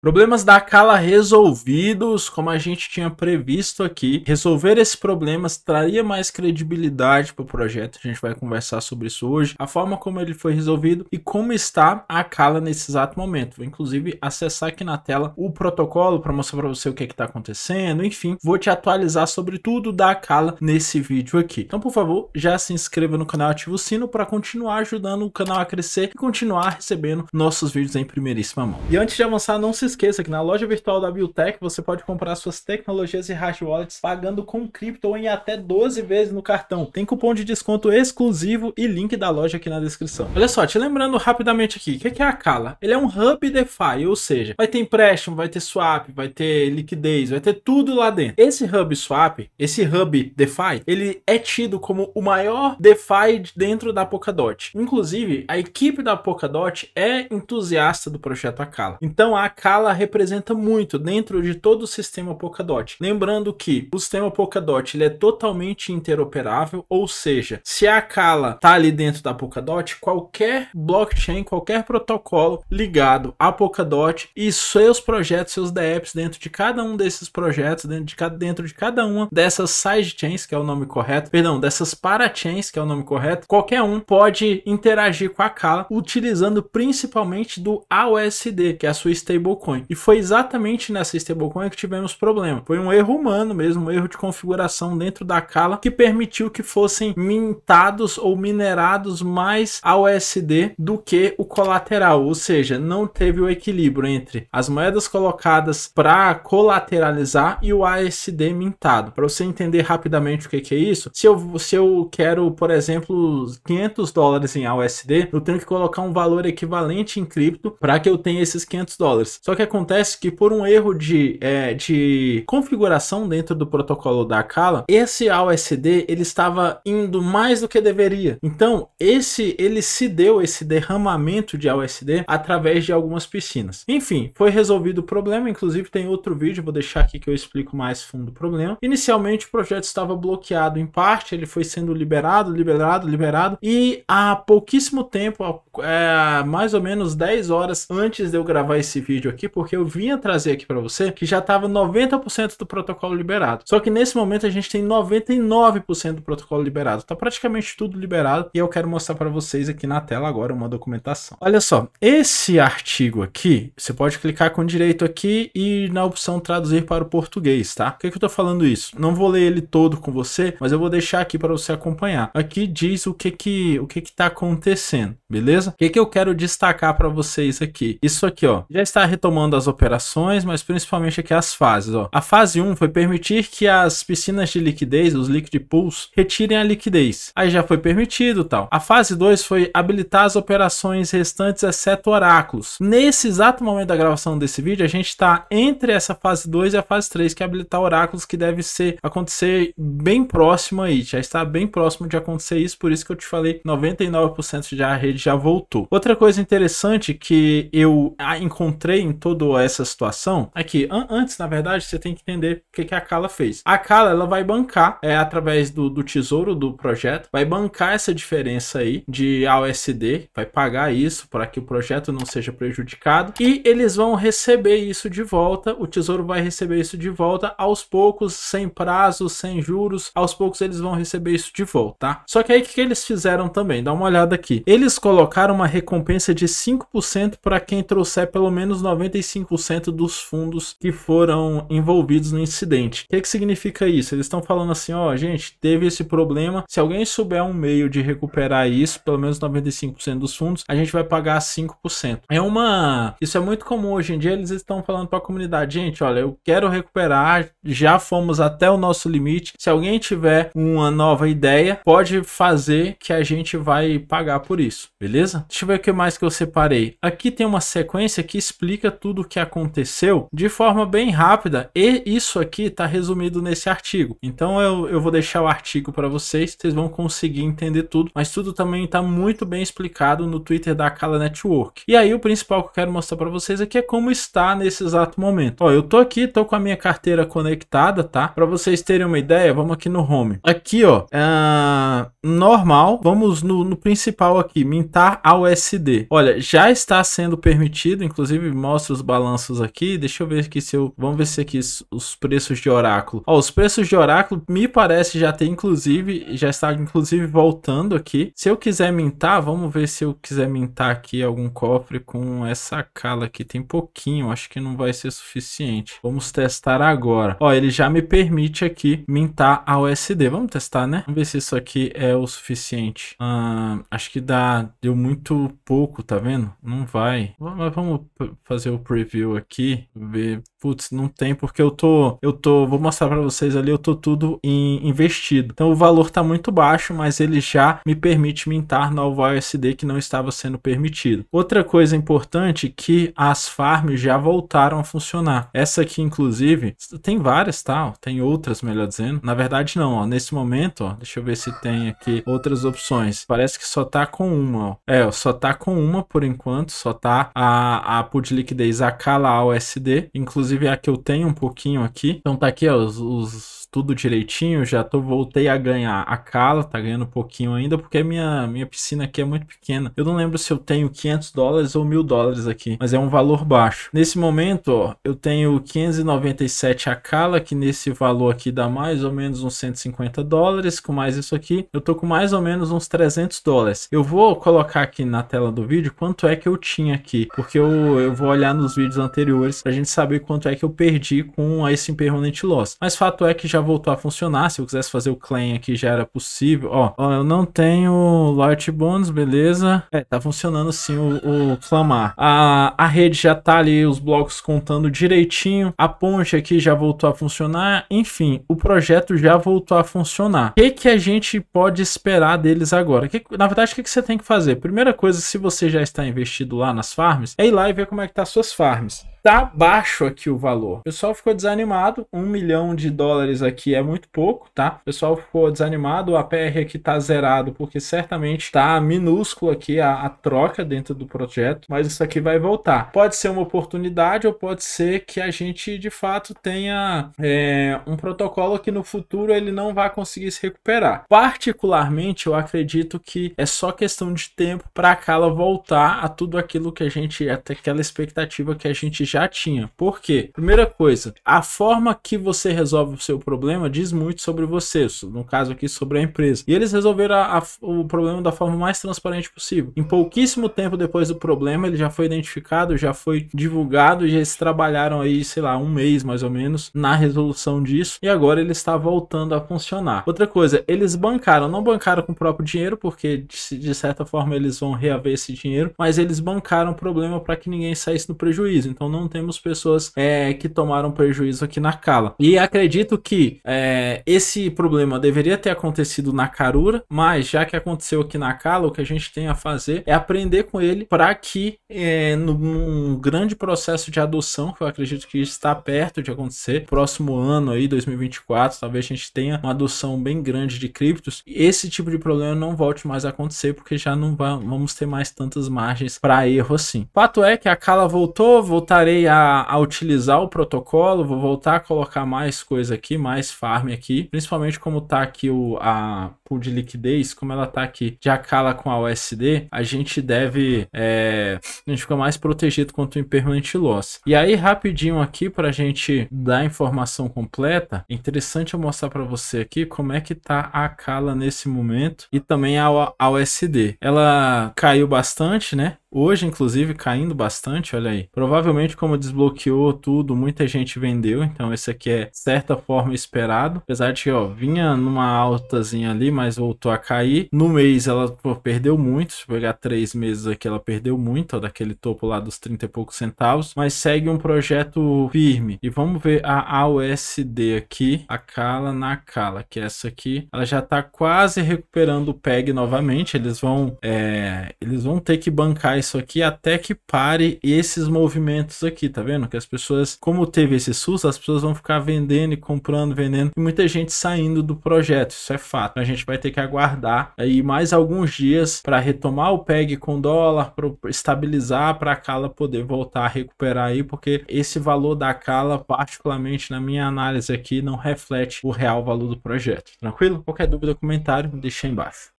Problemas da Kala resolvidos, como a gente tinha previsto aqui. Resolver esses problemas traria mais credibilidade para o projeto, a gente vai conversar sobre isso hoje. A forma como ele foi resolvido e como está a Kala nesse exato momento. Vou inclusive acessar aqui na tela o protocolo para mostrar para você o que é está acontecendo. Enfim, vou te atualizar sobre tudo da Kala nesse vídeo aqui. Então, por favor, já se inscreva no canal, ativa o sino para continuar ajudando o canal a crescer e continuar recebendo nossos vídeos em primeiríssima mão. E antes de avançar, não se esqueça que na loja virtual da Biotech você pode comprar suas tecnologias e hard wallets pagando com cripto em até 12 vezes no cartão. Tem cupom de desconto exclusivo e link da loja aqui na descrição. Olha só, te lembrando rapidamente aqui, o é que é a Kala? Ele é um hub DeFi, ou seja, vai ter empréstimo, vai ter swap, vai ter liquidez, vai ter tudo lá dentro. Esse hub swap, esse hub DeFi, ele é tido como o maior DeFi dentro da Polkadot. Inclusive, a equipe da Polkadot é entusiasta do projeto Akala. Então a Akala Scala representa muito dentro de todo o sistema Polkadot. Lembrando que o sistema Polkadot ele é totalmente interoperável, ou seja, se a Scala está ali dentro da Polkadot, qualquer blockchain, qualquer protocolo ligado à Polkadot e seus projetos, seus DApps dentro de cada um desses projetos, dentro de cada, dentro de cada uma dessas sidechains, que é o nome correto, perdão, dessas parachains, que é o nome correto, qualquer um pode interagir com a Scala utilizando principalmente do AUSD, que é a sua stablecoin stablecoin. E foi exatamente nessa stablecoin que tivemos problema. Foi um erro humano mesmo, um erro de configuração dentro da cala que permitiu que fossem mintados ou minerados mais a USD do que o colateral, ou seja, não teve o equilíbrio entre as moedas colocadas para colateralizar e o ASD mintado. Para você entender rapidamente o que, que é isso, se eu, se eu quero, por exemplo, 500 dólares em AUSD, eu tenho que colocar um valor equivalente em cripto para que eu tenha esses 500 dólares. Só que acontece que por um erro de, é, de configuração dentro do protocolo da Akala, esse AOSD ele estava indo mais do que deveria. Então, esse ele se deu esse derramamento de AOSD através de algumas piscinas. Enfim, foi resolvido o problema, inclusive tem outro vídeo, vou deixar aqui que eu explico mais fundo o problema. Inicialmente o projeto estava bloqueado em parte, ele foi sendo liberado, liberado, liberado e há pouquíssimo tempo, é, mais ou menos 10 horas antes de eu gravar esse vídeo aqui, porque eu vinha trazer aqui para você que já estava 90% do protocolo liberado. Só que nesse momento a gente tem 99% do protocolo liberado. está praticamente tudo liberado e eu quero mostrar para vocês aqui na tela agora uma documentação. Olha só, esse artigo aqui, você pode clicar com direito aqui e na opção traduzir para o português, tá? Por que, que eu tô falando isso? Não vou ler ele todo com você, mas eu vou deixar aqui para você acompanhar. Aqui diz o que que o que que tá acontecendo, beleza? O que que eu quero destacar para vocês aqui? Isso aqui, ó, já está retomando comanda as operações, mas principalmente aqui as fases. Ó. A fase 1 foi permitir que as piscinas de liquidez, os liquid pools, retirem a liquidez. Aí já foi permitido tal. A fase 2 foi habilitar as operações restantes, exceto oráculos. Nesse exato momento da gravação desse vídeo, a gente está entre essa fase 2 e a fase 3, que é habilitar oráculos, que deve ser acontecer bem próximo aí. Já está bem próximo de acontecer isso, por isso que eu te falei 99% da rede já voltou. Outra coisa interessante que eu encontrei em todo toda essa situação, aqui, é an antes, na verdade, você tem que entender o que, que a Kala fez. A Kala, ela vai bancar, é, através do, do tesouro do projeto, vai bancar essa diferença aí de AOSD, vai pagar isso para que o projeto não seja prejudicado, e eles vão receber isso de volta, o tesouro vai receber isso de volta aos poucos, sem prazo, sem juros, aos poucos eles vão receber isso de volta, tá? Só que aí o que eles fizeram também? Dá uma olhada aqui. Eles colocaram uma recompensa de 5% para quem trouxer pelo menos 95% dos fundos que foram envolvidos no incidente. O que, é que significa isso? Eles estão falando assim, ó, oh, gente, teve esse problema, se alguém souber um meio de recuperar isso, pelo menos 95% dos fundos, a gente vai pagar 5%. É uma... Isso é muito comum hoje em dia, eles estão falando para a comunidade, gente, olha, eu quero recuperar, já fomos até o nosso limite, se alguém tiver uma nova ideia, pode fazer que a gente vai pagar por isso, beleza? Deixa eu ver o que mais que eu separei. Aqui tem uma sequência que explica tudo o que aconteceu de forma bem rápida e isso aqui está resumido nesse artigo. Então eu, eu vou deixar o artigo para vocês, vocês vão conseguir entender tudo, mas tudo também está muito bem explicado no Twitter da Akala Network. E aí o principal que eu quero mostrar para vocês aqui é como está nesse exato momento. Ó, eu tô aqui, tô com a minha carteira conectada, tá? Para vocês terem uma ideia, vamos aqui no Home. Aqui, ó, é... normal, vamos no, no principal aqui, mintar a USD. Olha, já está sendo permitido, inclusive mostra os balanços aqui, deixa eu ver aqui se eu... Vamos ver se aqui os preços de oráculo. Ó, os preços de oráculo me parece já ter inclusive, já está inclusive voltando aqui. Se eu quiser mintar, vamos ver se eu quiser mintar aqui algum cofre com essa cala aqui. Tem pouquinho, acho que não vai ser suficiente. Vamos testar agora. Ó, ele já me permite aqui mintar a USD. Vamos testar, né? Vamos ver se isso aqui é o suficiente. Ah, acho que dá... Deu muito pouco, tá vendo? Não vai. Mas vamos fazer o o preview aqui, ver Putz, não tem porque eu tô, eu tô, vou mostrar para vocês ali, eu tô tudo em investido. Então o valor tá muito baixo, mas ele já me permite mintar no USD que não estava sendo permitido. Outra coisa importante que as farms já voltaram a funcionar. Essa aqui inclusive, tem várias, tá? Tem outras, melhor dizendo. Na verdade não, ó, nesse momento, ó, deixa eu ver se tem aqui outras opções. Parece que só tá com uma, ó. É, só tá com uma por enquanto, só tá a a pool de liquidez Akala USD, inclusive Inclusive é a que eu tenho um pouquinho aqui. Então tá aqui ó, os, os tudo direitinho, já tô, voltei a ganhar. A Cala tá ganhando um pouquinho ainda, porque minha, minha piscina aqui é muito pequena. Eu não lembro se eu tenho 500 dólares ou 1000 dólares aqui, mas é um valor baixo. Nesse momento, ó, eu tenho 597 a Cala, que nesse valor aqui dá mais ou menos uns 150 dólares, com mais isso aqui, eu tô com mais ou menos uns 300 dólares. Eu vou colocar aqui na tela do vídeo quanto é que eu tinha aqui, porque eu, eu vou olhar nos vídeos anteriores pra gente saber quanto é que eu perdi com esse impermanente Loss. Mas fato é que já já voltou a funcionar. Se eu quisesse fazer o claim aqui, já era possível. Ó, ó eu não tenho Light bonds beleza. É, tá funcionando sim o, o clamar. A, a rede já tá ali, os blocos contando direitinho. A ponte aqui já voltou a funcionar. Enfim, o projeto já voltou a funcionar. O que, que a gente pode esperar deles agora? Que, na verdade, o que, que você tem que fazer? Primeira coisa, se você já está investido lá nas farms, é ir lá e ver como é que tá suas farms tá baixo aqui o valor. O pessoal ficou desanimado, um milhão de dólares aqui é muito pouco, tá? O pessoal ficou desanimado, o APR aqui tá zerado, porque certamente tá minúsculo aqui a, a troca dentro do projeto, mas isso aqui vai voltar. Pode ser uma oportunidade ou pode ser que a gente de fato tenha é, um protocolo que no futuro ele não vai conseguir se recuperar. Particularmente, eu acredito que é só questão de tempo para a Cala voltar a tudo aquilo que a gente, até aquela expectativa que a gente já tinha. Por quê? Primeira coisa, a forma que você resolve o seu problema diz muito sobre você, no caso aqui sobre a empresa. E eles resolveram a, a, o problema da forma mais transparente possível. Em pouquíssimo tempo depois do problema, ele já foi identificado, já foi divulgado e eles trabalharam aí, sei lá, um mês mais ou menos na resolução disso e agora ele está voltando a funcionar. Outra coisa, eles bancaram, não bancaram com o próprio dinheiro, porque de, de certa forma eles vão reaver esse dinheiro, mas eles bancaram o problema para que ninguém saísse no prejuízo. Então não não temos pessoas é, que tomaram prejuízo aqui na Cala. E acredito que é, esse problema deveria ter acontecido na Carura, mas já que aconteceu aqui na Cala, o que a gente tem a fazer é aprender com ele para que é, num grande processo de adoção, que eu acredito que está perto de acontecer, próximo ano aí, 2024, talvez a gente tenha uma adoção bem grande de criptos, esse tipo de problema não volte mais a acontecer, porque já não vamos ter mais tantas margens para erro assim. Fato é que a Cala voltou, voltar voltarei a, a, utilizar o protocolo, vou voltar a colocar mais coisa aqui, mais farm aqui, principalmente como tá aqui o, a pool de liquidez, como ela tá aqui de acala com a USD, a gente deve, é, a gente fica mais protegido contra o impermanente loss. E aí, rapidinho aqui, para a gente dar a informação completa, interessante eu mostrar para você aqui como é que tá a acala nesse momento e também a, a USD. Ela caiu bastante, né? Hoje, inclusive, caindo bastante, olha aí. Provavelmente, como desbloqueou tudo, muita gente vendeu, então esse aqui é, de certa forma, esperado. Apesar de que, ó, vinha numa altazinha ali, mas voltou a cair. No mês, ela pô, perdeu muito. Se pegar três meses aqui, ela perdeu muito, ó, daquele topo lá dos 30 e poucos centavos. Mas segue um projeto firme. E vamos ver a AUSD aqui, a Cala na Cala, que é essa aqui. Ela já tá quase recuperando o PEG novamente. Eles vão, é, eles vão ter que bancar parar isso aqui até que pare esses movimentos aqui, tá vendo? Que as pessoas, como teve esse susto, as pessoas vão ficar vendendo e comprando, vendendo, e muita gente saindo do projeto, isso é fato. A gente vai ter que aguardar aí mais alguns dias para retomar o PEG com dólar, para estabilizar, para a Cala poder voltar a recuperar aí, porque esse valor da Cala, particularmente na minha análise aqui, não reflete o real valor do projeto. Tranquilo? Qualquer dúvida, comentário, deixa aí embaixo.